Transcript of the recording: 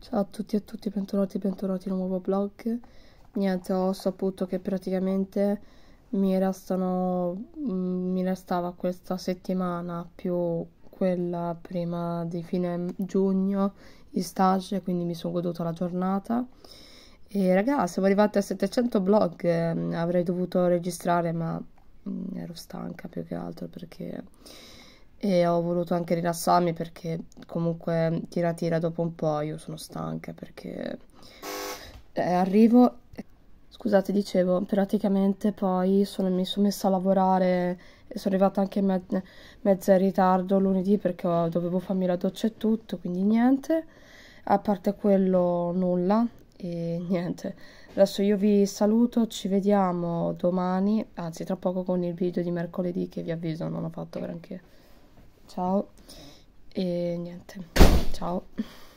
Ciao a tutti e a tutti, bentornati, bentornati in un nuovo blog. Niente, ho saputo che praticamente mi restano, mm, mi restava questa settimana più quella prima di fine giugno in stage, quindi mi sono goduta la giornata. E raga, siamo arrivati a 700 blog, mm, avrei dovuto registrare ma mm, ero stanca più che altro perché e ho voluto anche rilassarmi perché comunque tira tira dopo un po' io sono stanca perché eh, arrivo scusate dicevo praticamente poi sono, mi sono messa a lavorare e sono arrivata anche me mezza in ritardo lunedì perché dovevo farmi la doccia e tutto quindi niente a parte quello nulla e niente adesso io vi saluto ci vediamo domani anzi tra poco con il video di mercoledì che vi avviso non ho fatto granché ciao e niente ciao